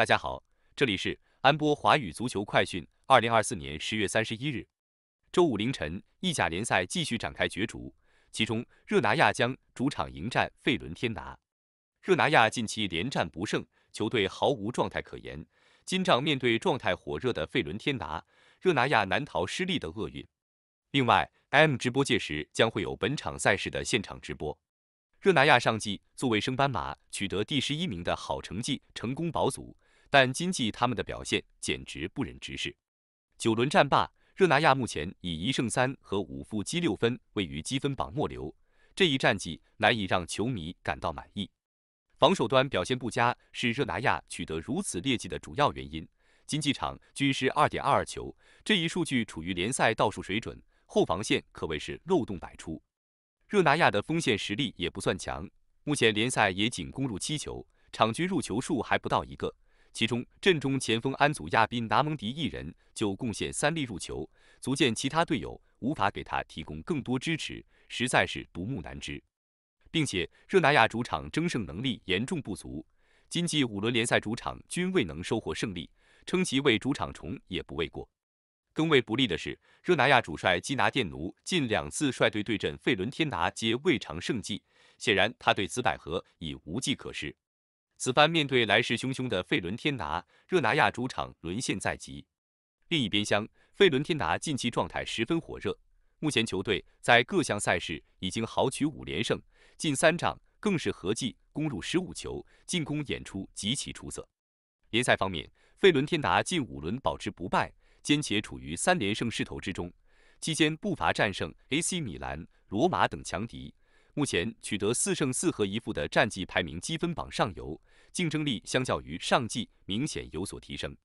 大家好，这里是安波华语足球快讯。二零二四年十月三十一日，周五凌晨，意甲联赛继续展开角逐。其中，热拿亚将主场迎战费伦天拿。热拿亚近期连战不胜，球队毫无状态可言。今仗面对状态火热的费伦天拿，热拿亚难逃失利的厄运。另外，M 直播届时将会有本场赛事的现场直播。热那亚上季作为升班马，取得第十一名的好成绩，成功保组。但今季他们的表现简直不忍直视，九轮战罢，热那亚目前以一胜三和五负积六分，位于积分榜末流。这一战绩难以让球迷感到满意。防守端表现不佳是热那亚取得如此劣迹的主要原因。竞技场均是二点二二球，这一数据处于联赛倒数水准，后防线可谓是漏洞百出。热那亚的锋线实力也不算强，目前联赛也仅攻入七球，场均入球数还不到一个。其中，阵中前锋安祖亚宾拿蒙迪一人就贡献三粒入球，足见其他队友无法给他提供更多支持，实在是独木难支。并且，热那亚主场争胜能力严重不足，今季五轮联赛主场均未能收获胜利，称其为主场虫也不为过。更为不利的是，热那亚主帅基拿电奴近两次率队对阵费伦天拿皆未尝胜绩，显然他对紫百合已无计可施。此番面对来势汹汹的费伦天拿，热那亚主场沦陷在即。另一边厢，费伦天拿近期状态十分火热，目前球队在各项赛事已经豪取五连胜，近三仗更是合计攻入十五球，进攻演出极其出色。联赛方面，费伦天拿近五轮保持不败，兼且处于三连胜势头之中，期间不乏战胜 AC 米兰、罗马等强敌。目前取得四胜四和一负的战绩，排名积分榜上游，竞争力相较于上季明显有所提升。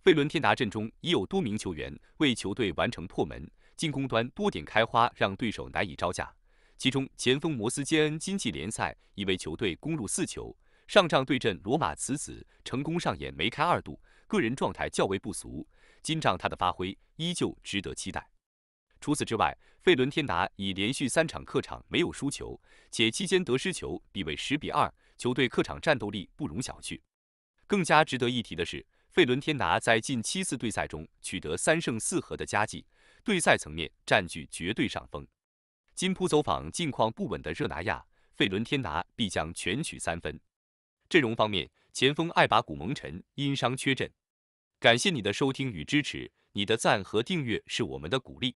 费伦天达阵中已有多名球员为球队完成破门，进攻端多点开花，让对手难以招架。其中前锋摩斯·杰恩，今季联赛已为球队攻入四球，上仗对阵罗马此子成功上演梅开二度，个人状态较为不俗，今仗他的发挥依旧值得期待。除此之外，费伦天达已连续三场客场没有输球，且期间得失球比为十比二，球队客场战斗力不容小觑。更加值得一提的是，费伦天达在近七次对赛中取得三胜四和的佳绩，对赛层面占据绝对上风。金扑走访近况不稳的热拿亚，费伦天达必将全取三分。阵容方面，前锋艾巴古蒙臣因伤缺阵。感谢你的收听与支持，你的赞和订阅是我们的鼓励。